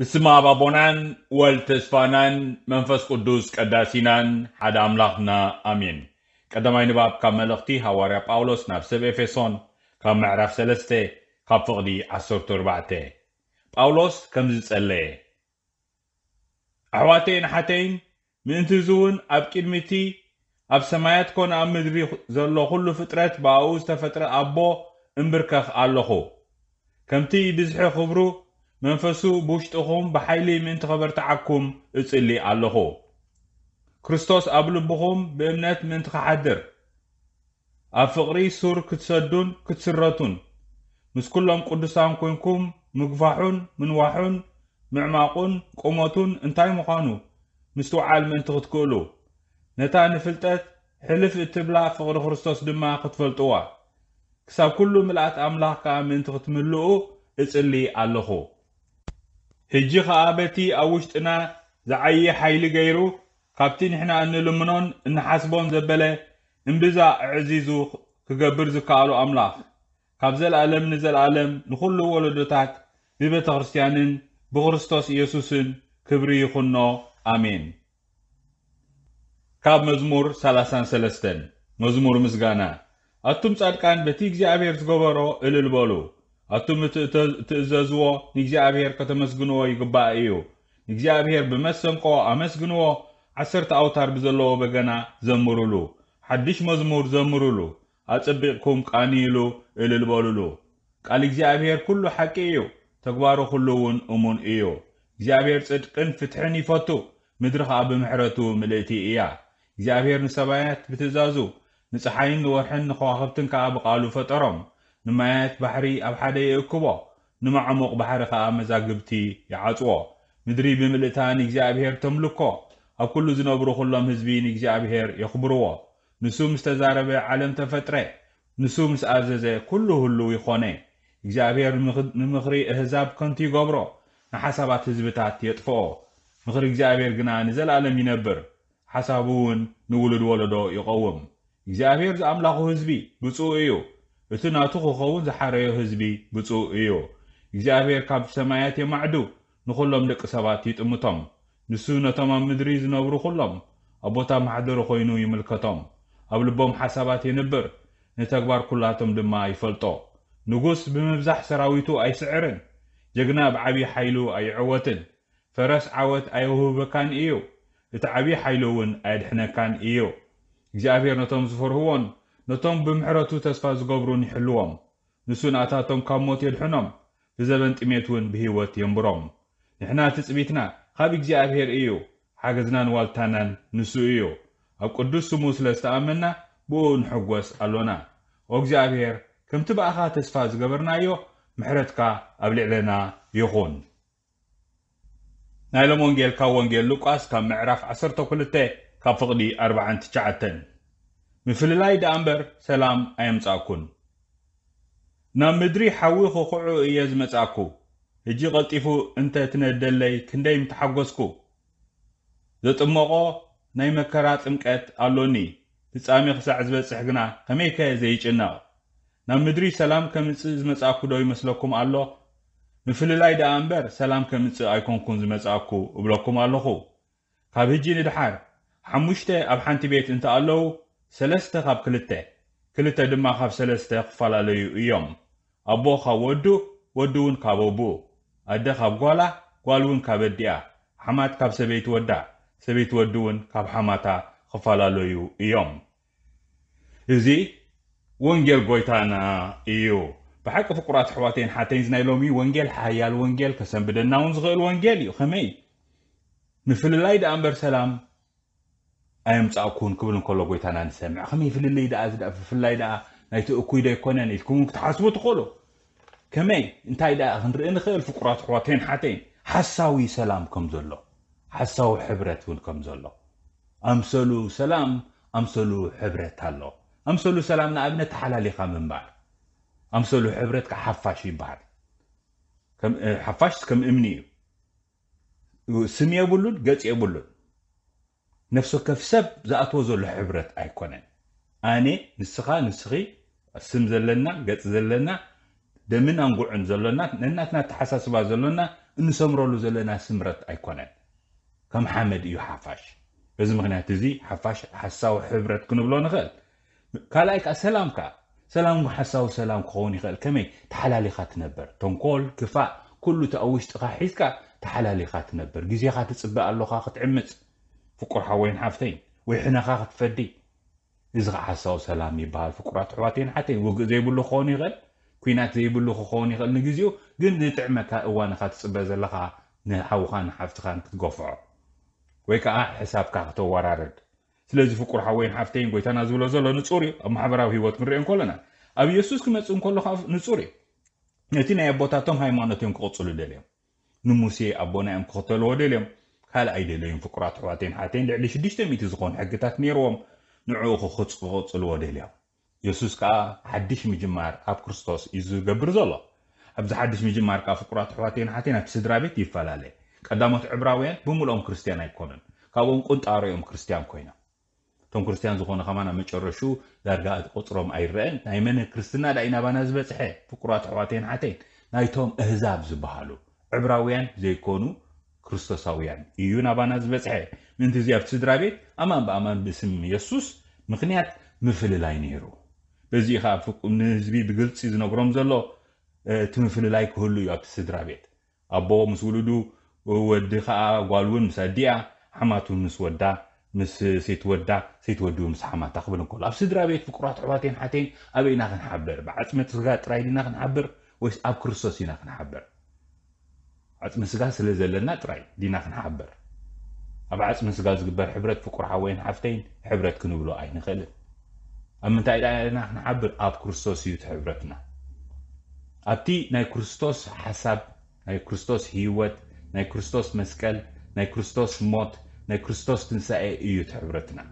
ብስማ ባቦናን ወልድ ተስፋናን መንፈስ ቅዱስ ቀዳሲናን ሓደ ኣምላኽና ኣሜን ቀዳማይ ንባብ ካብ መልእኽቲ ሃዋርያ ጳውሎስ ናብ ሰብ ኤፌሶን ካብ ምዕራፍ 3 ካብ ፍቕዲ 14 ጳውሎስ ከምዚ ጸለየ ኣሕዋተይን ሓተይን ምእንቲ እዚ እውን ኣብ ቅድሚቲ ኣብ ሰማያት ኮነ ኣብ ምድሪ ዘሎ ኩሉ ፍጥረት ብኣብኡ ዝተፈጥረ ኣቦ እምብርከኽ ኣለኹ ከምቲ ብዝሒ ክብሩ منفسو بوشتهم بحيلي من تخبر تعكم اتسلي اللهو كريستوس قبل بهم بإمنات من تخحدر أفقري سور كتسدون كتسرتون مس كلهم قدسان كونكم مقفحون منواحون معماقون قوموتون انتاي مخانو مستوعى من تغتكولو نتاني فلتت حلف اتبلا فقر كريستوس دما قتفلتوا كساب كل ملات أملاك من تغتملو اتسلي اللهو ሕጂ ከዓ በቲ ኣብ ውሽጥና ዝዓየ ሓይሊ ገይሩ ካብቲ ንሕና እንልምኖን እንሓስቦን ዘበለ እምብዛ ዕዚዙ ክገብር ዝከኣሉ ኣምላኽ ካብ ዘለኣለም ንዘለኣለም ንዅሉ ወለዶታት ብቤተ ክርስትያንን ብክርስቶስ ኢየሱስን ክብሪ ይኹኖ ኣሜን ካብ መዝሙር 33 መዝሙር ምስጋና ኣቱም ጻድቃን በቲ እግዚኣብሔር ዝገበሮ እልል በሉ ኣቶም ትእዘዝዎ ንእግዚኣብሔር ከተመስግንዎ ይግባእ እዩ ንእግዚኣብሔር ብመሰንቆ ኣመስግንዎ ዓሰርተ ኣውታር ብዘለዎ በገና ዘምሩሉ ሓድሽ መዝሙር ዘምሩሉ ኣፀቢቕኩም ቃኒኢሉ እልል በሉሉ ቃል እግዚኣብሔር ኩሉ ሓቂ እዩ ተግባሩ ኩሉ እውን እሙን እዩ እግዚኣብሔር ጽድቅን ፍትሕን ይፈቱ ምድሪ ኸኣ ብምሕረቱ ምልእቲ እያ እግዚኣብሔር ንሰባያት ብትእዛዙ ንፀሓይን ንወርሕን ንኸዋኽብትን ከኣ ብቓሉ ፈጠሮም ንማያት ባሕሪ ኣብ ሓደ የእክቦ ንመዓሙቕ ባሕሪ ከዓ መዛግብቲ ይዓፅዎ ምድሪ ብምልእታ ንእግዚኣብሔር ተምልኮ ኣብ ኩሉ ዝነብሩ ኩሎም ህዝቢ ንእግዚኣብሔር የኽብርዎ ንሱ ምስ ተዛረበ ዓለም ተፈጥረ ንሱ ምስ ኣዘዘ ኩሉ ህሉ ይኾነ እግዚኣብሔር ንምኽሪ እህዛብ ከንቱ ይገብሮ ንሓሳባት ህዝብታት የጥፍኦ ምኽሪ እግዚኣብሔር ግና ንዘለኣለም ይነብር ሓሳቡ እውን ንውሉድ ወለዶ ይቐውም እግዚኣብሔር ዝኣምላኹ ህዝቢ ብፁእ እዩ እቲ ናቱ ክኸውን ዝሓረዮ ህዝቢ ብፁእ እዩ እግዚኣብሔር ካብ ሰማያት የማዕዱ ንኩሎም ደቂ ሰባት ይጥምቶም ንሱ ነቶም ኣብ ምድሪ ዝነብሩ ኩሎም ኣብ ቦታ ማሕደሪ ኮይኑ ይምልከቶም ኣብ ልቦም ሓሳባት የንብር ንተግባር ኩላቶም ድማ ይፈልጦ ንጉስ ብምብዛሕ ሰራዊቱ ኣይስዕርን ጀግና ብዓብዪ ሓይሉ ኣይዕወትን ፈረስ ዓወት ኣይውህበካን እዩ እቲ ዓብዪ ሓይሉ እውን ኣየድሕነካን እዩ እግዚኣብሔር ነቶም ዝፈርህዎን ነቶም ብምሕረቱ ተስፋ ዝገብሩን ይሕልዎም ንሱ ንኣታቶም ካብ ሞት የድሕኖም ብዘበን ጥሜት እውን ብህይወት የንብሮም ንሕና ትፅቢትና ካብ እግዚኣብሔር እዩ ሓገዝናን ዋልታናን ንሱ እዩ ኣብ ቅዱስ ስሙ ስለ ዝተኣመና ብኡ ንሕጐስ ኣሎና እግዚኣብሔር ከምቲ በኣኻ ተስፋ ዝገበርናዮ ምሕረትካ ኣብ ልዕለና ይኹን ናይ ሎም ወንጌል ካብ ወንጌል ሉቃስ ካብ ምዕራፍ 12 ካብ ፍቕዲ 49 ምፍልላይ ደኣ እምበር ሰላም ኣየምጻእኩን ናብ ምድሪ ሓዊ ክኹዑ እየ ዝመጻእኩ እጂ ቐልጢፉ እንተ ትነደለይ ክንደይ ምተሓጐስኩ ዘጥመቖ ናይ መከራ ጥምቀት ኣሎኒ ፍጻሜ ክሳዕ ዝበጽሕ ግና ከመይ ከ ዘይጭነቕ ናብ ምድሪ ሰላም ከምጽእ ዝመጻእኩ ዶ ይመስለኩም ኣሎ ምፍልላይ ደኣ እምበር ሰላም ከምጽእ ኣይኮንኩን ዝመጻእኩ እብለኩም ኣለኹ ካብ ሕጂ ንድሓር ሓሙሽተ ኣብ ሓንቲ ቤት እንተ ኣለዉ ሰለስተ ካብ ክልተ ክልተ ድማ ካብ ሰለስተ ክፈላለዩ እዮም ኣቦ ካብ ወዱ ወዱ እውን ካብ ኣቦኡ ኣደ ካብ ጓላ ጓል እውን ካብ ኣዲኣ ሓማት ካብ ሰበይቲ ወዳ ሰበይቲ ወዱ እውን ካብ ሓማታ ክፈላለዩ እዮም እዚ ወንጌል ጎይታና እዩ ብሓቂ ፍቁራት ኣሕዋተይን ሓተይን ዝናይ ሎሚ ወንጌል ሓያል ወንጌል ከሰንብደና እውን ዝኽእል ወንጌል እዩ ከመይ ምፍልላይ ደኣ እምበር ሰላም أيام تأكون قبل كل قوي تنان سمع خمي في اللي دا أزد في اللي دا نيت أكوي دا يكون أنا يكون ممكن تحاسبه تقوله كمان أنت إذا غنر إن خير فقرات قواتين حتين حساوي سلام كم زلوا حساوي حبرة ولكم زلوا أمسلو سلام أمسلو حبرة الله أمسلو سلام نعبنا تحلالي خامن بعد أمسلو حبرة كحفاش بعد كم حفاش كم إمني سمي أبولون قتي أبولون ነፍሲ ወከፍ ሰብ ዝኣትዎ ዘሎ ሕብረት ኣይኮነን ኣነ ንስኻ ንስኺ ስም ዘለና ገፅ ዘለና ደምን ኣንጉዕን ዘሎና ነናትና ተሓሳስባ ዘሎና እንሰምረሉ ዘለና ስምረት ኣይኮነን ከም ሓመድ እዩ ሓፋሽ በዚ ምክንያት እዚ ሓፋሽ ሓሳዊ ሕብረት ክንብሎ ንኽእል ካልኣይ ከዓ ሰላም ከዓ ሰላም ሓሳዊ ሰላም ክኸውን ይኽእል ከመይ ተሓላሊኻ ትነበር ተንኮል ክፋእ ኩሉ ተኣብ ውሽጢኻ ሒዝካ ተሓላሊኻ ትነበር ግዜኻ ትፅበእ ኣለኻ ክትዕምፅ فكر حوين حفتين ويحنا خاخت فدي إذا حساو سلامي بحال فكرات حواتين حتين وقل زي بلو خوني غل كينات زي بلو خوني غل نجيزيو قل نتعمك اوان خات سبازة لقا نحاو خان حفت خان تقفع ويكا اح حساب كاختو ورارد سلازي فكر حوين حفتين قويتان ازولو زولو نتصوري اما حبراو هيوات من رئيون كلنا ابي يسوس كمات سون كلو خاف نتصوري نتين ايبوتاتهم هاي مانتين كغطسولو دليم نموسي ابونا ام كغطلو دليم كال ايدلين فقرات حواتين حاتين لعلي شديشتا ميت زخون حقتات نيروم نعوخو خطس قوطس الوديليا يسوس كا حدش مجمار اب كرستوس ازو قبر زولو ابز حدش مجمار كا فقرات حواتين حاتين اب سدرا بيت يفالالي قدامات عبراويان بمولهم كريستيان ايكونن كاوهم قنت عاريهم كريستيان كوينة تون كريستيان زخون خمانا مجرشو دارقاء قطرهم اي رئن نايمن كريستنا دا اينا بانازبة صحي فقرات حواتين حاتين نايتهم اهزاب زبهالو عبراويان زيكونو كريستوس أويان إيونا بانز بسحة من تزي أفتدرابيت أما بأمان باسم يسوس مخنيات مفل لاينيرو بزي خافق نزبي بقلت سيزنو برمزلو اه تمفل لاي كهلو يو أفتدرابيت أبو مسولدو ودخاء غالون مساديا حماتو مسودا مس سيتودا سيتودو مس حماتا قبل نقول أفتدرابيت فكرات حواتين حتين أبينا خنحبر بعد ما تسغات رايدينا خنحبر ويس أب كريستوس ينا خنحبر عتم سقاس اللي زلنا تراي دينا خنحبر أبا عتم سقاس قبر حبرة فقر حوين حفتين حبرة كنو بلو أي نخل أما تايد علينا خنحبر أب كرستوس يوت حبرتنا أبتي ناي كرستوس حسب ناي كرستوس هيوت ناي كرستوس مسكال ناي كرستوس موت ناي كرستوس تنسى إيوت حبرتنا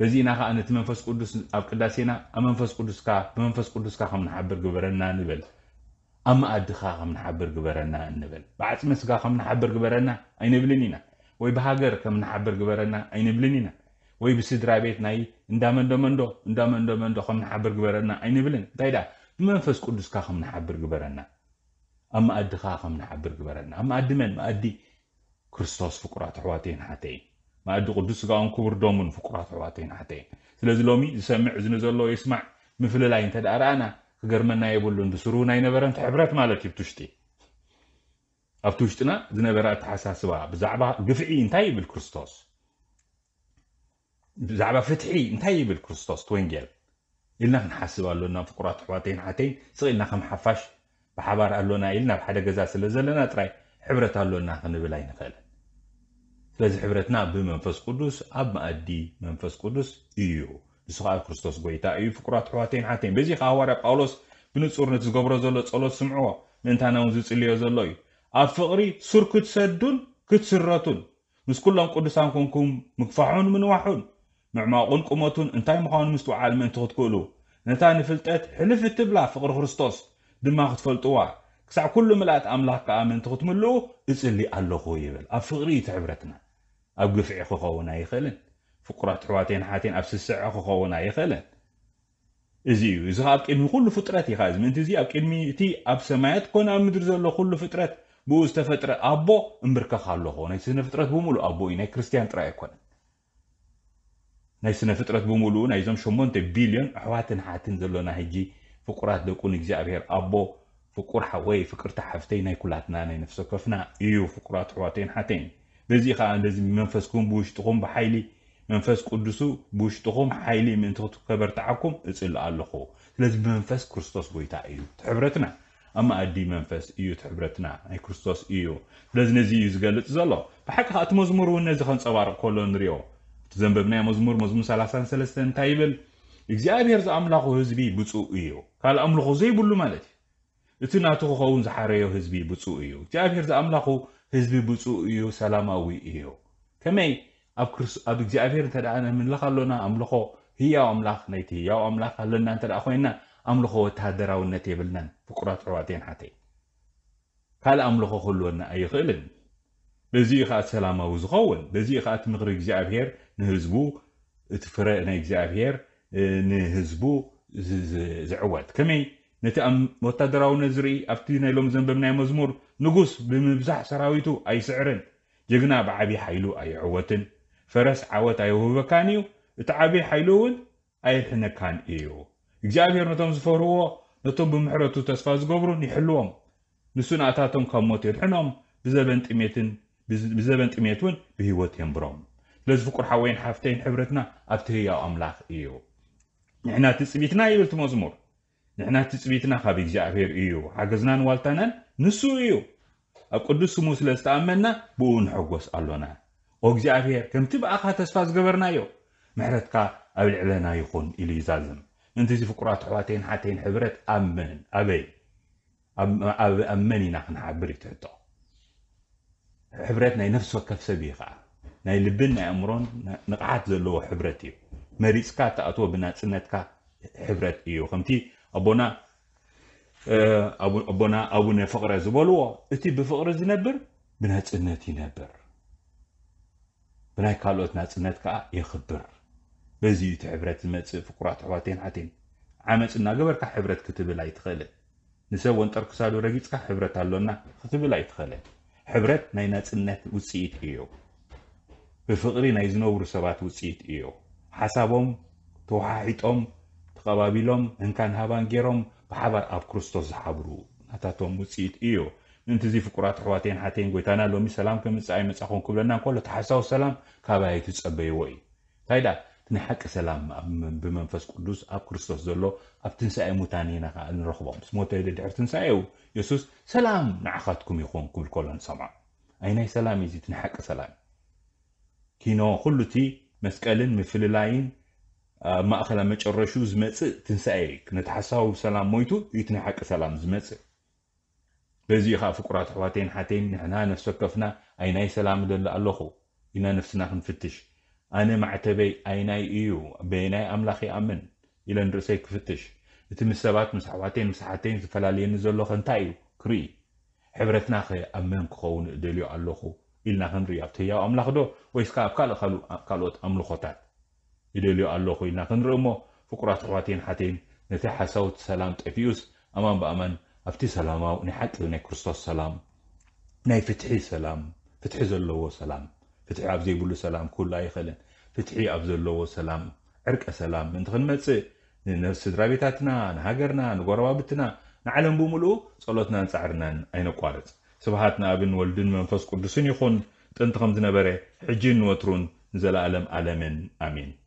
بزينا خا أنت منفس قدس أب قداسينا أمنفس قدس كا منفس قدس كا خم نحبر قبرنا نبل أما أدخل خم نحبر جبرنا النبل بعد مسك خم نحبر جبرنا أي نبلنينا وي بهاجر كم نحبر جبرنا أي نبلنينا وي بسدرا بيت ناي ندمن دمن دو ندمن دمن دو خم نحبر جبرنا أي نبلن تايدا منفس قدس خم نحبر جبرنا أما أدخل خم نحبر جبرنا أما أدمن ما أدي كريستوس فكرات حواتين حتين ما أدي قدس قام كبر دومن فكرات حواتين حتين سلزلومي يسمع زنزلو يسمع مفل لاين تدار أنا ክገርመና የብሉን ዝስሩ ናይ ነበረ እንታይ ሕብረት ማለት እዩ ብቲ ውሽጢ ኣብቲ ውሽጥና ዝነበረ ኣተሓሳስባ ብዛዕባ ግፍዒ እንታይ ይብል ክርስቶስ ብዛዕባ ፍትሒ እንታይ ይብል ክርስቶስ ትወንጌል ኢልና ክንሓስብ ኣሎና ፍቁራት ኣሕዋተይን ሓተይን ስቕ ኢልና ከም ሓፋሽ ብሓባር ኣሎና ኢልና ኣብ ሓደ ገዛ ስለ ዘለና ጥራይ ሕብረት ኣሎና ክንብል ኣይንኽእልን ስለዚ ሕብረትና ብመንፈስ ቅዱስ ኣብ መኣዲ መንፈስ ቅዱስ እዩ ንስ ክርስቶስ ጎይታ እዩ ፍቁራት ኣሕዋተይን ሓተይን በዚ ከዓ ሃዋርያ ጳውሎስ ብንጹር ነቲ ዝገብሮ ዘሎ ጸሎት ስምዕዎ ምእንታና እውን ዝፅልዮ ዘሎ እዩ ኣብ ፍቕሪ ሱር ክትሰዱን ክትስረቱን ምስ ኩሎም ቅዱሳን ኮንኩም ምግፋሑን ምንዋሑን ምዕማቑን ቁመቱን እንታይ ምዃኑ ምስ ትውዓል ምእንቲ ክትክእሉ ነታ ንፍልጠት ሕልፍ እትብላ ፍቕሪ ክርስቶስ ድማ ክትፈልጥዋ ክሳዕ ኩሉ ምልኣት ኣምላኽ ከዓ ምእንቲ ክትምልኡ እፅሊ ኣለኹ ይብል ኣብ ፍቕሪ እዩ ትሕብረትና ኣብ ግፍዒ ክኸውን ኣይኽእልን ፍቁራት ኣሕዋትን ሓትን ኣብ ስስዐ ክኸውና ይኽእለን እዚ እዩ እዚ ኸ ኣብ ቅድሚ ኩሉ ፍጥረት ኢኻ እዚ ምእንቲ እዚ ኣብ ቅድሚ እቲ ኣብ ሰማያት ኮነ ኣብ ምድሪ ዘሎ ኩሉ ፍጥረት ብኡ ዝተፈጥረ ኣቦ እምብርከኻ ኣለኹ ናይ ስነ ፍጥረት ብምሉእ ኣቦ እዩ ናይ ክርስትያን ጥራይ ኣይኮነን ናይ ስነ ፍጥረት ብምሉኡ ናይዞም 8 ቢልዮን ኣሕዋትን ሓትን ዘሎና ሕጂ ፍቁራት ደቁን እግዚኣብሄር ኣቦ ፍቁር ወይ ፍቅርቲ ሓፍተይ ናይ ኩላትና ናይ ነፍሰ ከፍና እዩ ፍቁራት ኣሕዋትን ሓተይን በዚ ከዓ ነዚ መንፈስኩም ብውሽጥኹም ብሓይሊ መንፈስ ቅዱሱ ብውሽጥኹም ሓይሊ ምእንቲ ክትከበርትዓኩም እፅሊ ኣለኹ ስለዚ መንፈስ ክርስቶስ ጎይታ እዩ ትሕብረትና ኣብ መኣዲ መንፈስ እዩ ትሕብረትና ናይ ክርስቶስ እዩ ስለዚ ነዚ እዩ ዝገልፅ ዘሎ ብሓቂ ከዓ እቲ መዝሙር እውን ነዚ ከንፀባርቕ ከሎ ንሪኦ እቲ ዘንበብናዮ መዝሙር መዝሙር 33 እንታይ ይብል እግዚኣብሔር ዝኣምላኹ ህዝቢ ብፁእ እዩ ካልእ ኣምልኹ ዘይብሉ ማለት እዩ እቲ ናቱ ክኸውን ዝሓረዮ ህዝቢ ብፁእ እዩ እግዚኣብሔር ዝኣምላኹ ህዝቢ ብፁእ እዩ ሰላማዊ እዩ ከመይ أب كرس أب إخافير ترى أنا من لخلونا أملخو هي أملخ نيتي يا أملخ لنا ترى أخوينا أملخو تهدرا ونتي بلنا فكرات رواتين حتي هل أملخو خلونا أي خلن بزي خات سلام وزغون بزي خات مغر إخافير نهزبو اتفرق نيخافير نهزبو زعوات كمي نتي أم متهدرا ونزري أفتينا لهم زنب من مزمور نقص بمبزح سراويتو أي سعرن جغنا بعبي حيلو أي عوتن فرس عوت أيهوه كانيو اتعبي حيلون أيهن كان إيو إجابير نتوم زفروه نتوم بمحرطو تسفاز قبرو نحلوهم نسون أتاتهم كموت يرحنهم بزبنت إميتن بزبنت إميتون بهوت ينبرهم لزفكر حوين حافتين حبرتنا أبتهي يا أملاخ إيو نحنا تسبيتنا يبلت مزمور نحنا تسبيتنا خابي إجابير إيو عقزنا نوالتانا نسو إيو أبقدو سموس بون حقوس ألونا وእግዚአብሔር كمتب اخا تسفاز غبرنايو معرتك ابل علنا يكون الي زازم انت زي فقرات حواتين حاتين حبرت امن ابي أب امن نحن عبرت حتى حبرتنا نفس وكف سبيقه ناي لبنا امرون نقعات زلو حبرتي مريسكا تاتو بنا صنتك حبرت ايو خمتي ابونا ابونا ابونا فقره زبولو اتي بفقره زنبر بنا صنتي نبر ብናይ ካልኦት ናፅነት ከዓ የኽብር በዚ እቲ ሕብረት ዝመፅእ ፍቁራት ኣሕዋትን ሓተይን ዓመፅ እናገበርካ ሕብረት ክትብል ኣይትኽእልን ንሰብ ወንጠር ክሳዶ ረጊፅካ ሕብረት ኣሎና ክትብል ኣይትኽእልን ሕብረት ናይ ናፅነት ውፅኢት እዩ ብፍቕሪ ናይ ዝነብሩ ሰባት ውፅኢት እዩ ሓሳቦም ተወሓሒጦም ተቐባቢሎም እንካን ሃባን ገይሮም ብሓባር ኣብ ክርስቶስ ዝሓብሩ ናታቶም ውፅኢት እዩ እንቲዚ ፍቁራት ኣሕዋተይን ሓተይን ጎይታና ሎሚ ሰላም ከምፅኣይ መፃኹም ክብለና እንከሎ ተሓሳዊ ሰላም ካባየቱ ዝፀበይዎ እዩ እንታይ ዳ እቲ ናይ ሓቂ ሰላም ብመንፈስ ቅዱስ ኣብ ክርስቶስ ዘሎ ኣብ ትንሳኤ ሙታን ኢና ከዓ ንረኽቦም ስሞተ ድሕሪ ትንሳኤው የሱስ ሰላም ንዓኻትኩም ይኹን ክብል ከሎ ንሰምዖ ኣይናይ ሰላም እዩ እቲ ናይ ሓቂ ሰላም ኪኖ ኩሉ እቲ መስቀልን ምፍልላይን ማእኸላ መጨረሹ ዝመፅእ ትንሳኤ እዩ ነቲ ሓሳዊ ሰላም ሞይቱ እዩ እቲ ናይ ሓቂ ሰላም ዝመፅእ በዚኡ ከዓ ፍቁራት ኣሕዋተይን ሓተይን ንሕና ነፍሰ ከፍና ኣይናይ ሰላም ደሊ ኣለኹ ኢና ነፍስና ክንፍትሽ ኣነ ማዕተበይ ኣይናይ እዩ በይናይ ኣምላኽ ይኣምን ኢለን ርእሰይ ክፍትሽ እቲ ምስ ሰባት ምስ ኣሕዋተይን ምስ ሓተይን ዝፈላለየኒ ዘለኹ እንታይ እዩ ክርኢ ሕብረትና ኸ ኣብ መን ክኸውን እደልዮ ኣለኹ ኢልና ክንርኢ ኣብቲ ህያው ኣምላኽ ዶ ወይስ ከዓ ኣብ ካልእ ካልኦት ኣምልኾታት ይደልዮ ኣለኹ ኢልና ክንርኢ እሞ ፍቁራት ኣሕዋተይን ሓተይን ነቲ ሓሳውቲ ሰላም ጠፊኡስ ኣማን ብኣማን أفتي سلاما ونحكي لنا كرستوس سلام ناي فتحي سلام فتحي زلوه سلام فتحي عبد يقول سلام كل أي خلن فتحي عبد زلوه سلام عرق سلام من تغنم تسي نفس درابيتاتنا نهاجرنا نقربابتنا نعلم بوملو صلوتنا نسعرنا أين قارت سبحاتنا أبن والدن من فسق الدسين يخون تنتقم تنبري حجين وترون نزل ألم ألمين آمين, آمين.